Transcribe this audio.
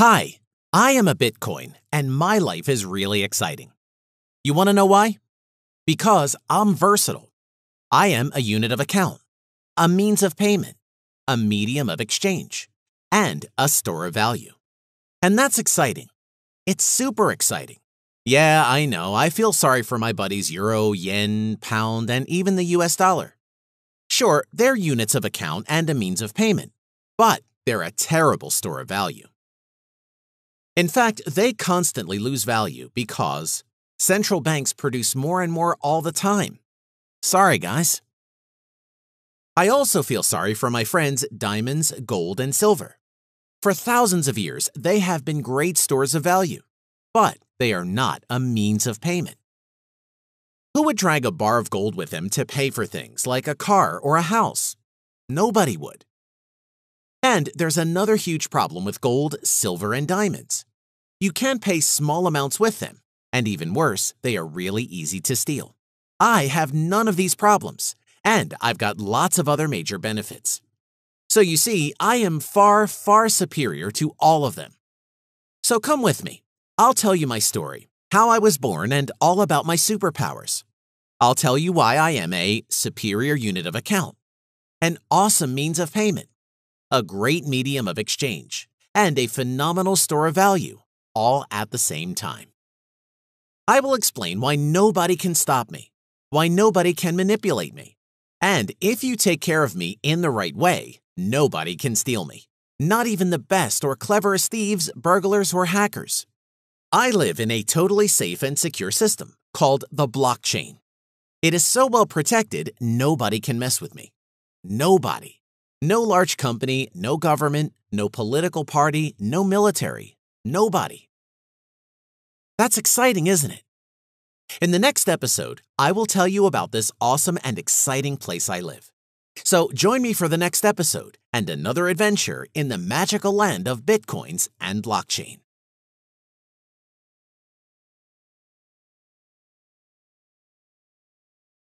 Hi, I am a Bitcoin, and my life is really exciting. You want to know why? Because I'm versatile. I am a unit of account, a means of payment, a medium of exchange, and a store of value. And that's exciting. It's super exciting. Yeah, I know, I feel sorry for my buddies euro, yen, pound, and even the US dollar. Sure, they're units of account and a means of payment, but they're a terrible store of value. In fact, they constantly lose value because central banks produce more and more all the time. Sorry, guys. I also feel sorry for my friends diamonds, gold, and silver. For thousands of years, they have been great stores of value, but they are not a means of payment. Who would drag a bar of gold with them to pay for things like a car or a house? Nobody would. And there's another huge problem with gold, silver, and diamonds. You can pay small amounts with them, and even worse, they are really easy to steal. I have none of these problems, and I've got lots of other major benefits. So you see, I am far, far superior to all of them. So come with me. I'll tell you my story, how I was born, and all about my superpowers. I'll tell you why I am a superior unit of account, an awesome means of payment, a great medium of exchange, and a phenomenal store of value, all at the same time. I will explain why nobody can stop me, why nobody can manipulate me, and if you take care of me in the right way, nobody can steal me, not even the best or cleverest thieves, burglars, or hackers. I live in a totally safe and secure system called the blockchain. It is so well protected, nobody can mess with me. Nobody. No large company, no government, no political party, no military, nobody. That's exciting, isn't it? In the next episode, I will tell you about this awesome and exciting place I live. So join me for the next episode and another adventure in the magical land of bitcoins and blockchain.